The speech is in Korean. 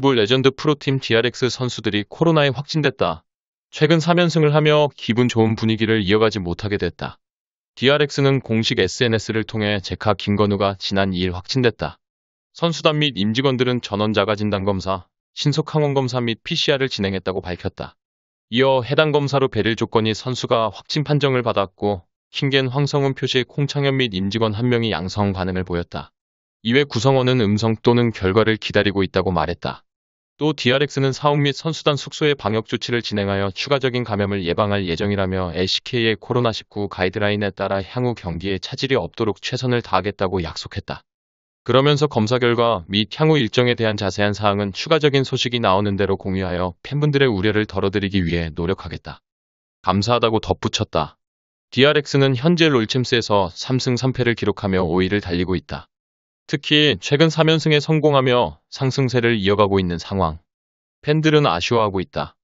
부 레전드 프로팀 DRX 선수들이 코로나에 확진됐다. 최근 3연승을 하며 기분 좋은 분위기를 이어가지 못하게 됐다. DRX는 공식 SNS를 통해 제카 김건우가 지난 2일 확진됐다. 선수단 및 임직원들은 전원 자가진단검사, 신속항원검사 및 PCR을 진행했다고 밝혔다. 이어 해당 검사로 베릴 조건이 선수가 확진 판정을 받았고 킹겐 황성훈 표시 콩창현 및 임직원 한 명이 양성 반응을 보였다. 이외 구성원은 음성 또는 결과를 기다리고 있다고 말했다. 또 DRX는 사옥 및 선수단 숙소의 방역 조치를 진행하여 추가적인 감염을 예방할 예정이라며 LCK의 코로나19 가이드라인에 따라 향후 경기에 차질이 없도록 최선을 다하겠다고 약속했다. 그러면서 검사 결과 및 향후 일정에 대한 자세한 사항은 추가적인 소식이 나오는 대로 공유하여 팬분들의 우려를 덜어드리기 위해 노력하겠다. 감사하다고 덧붙였다. DRX는 현재 롤챔스에서 3승 3패를 기록하며 5위를 달리고 있다. 특히 최근 3연승에 성공하며 상승세를 이어가고 있는 상황. 팬들은 아쉬워하고 있다.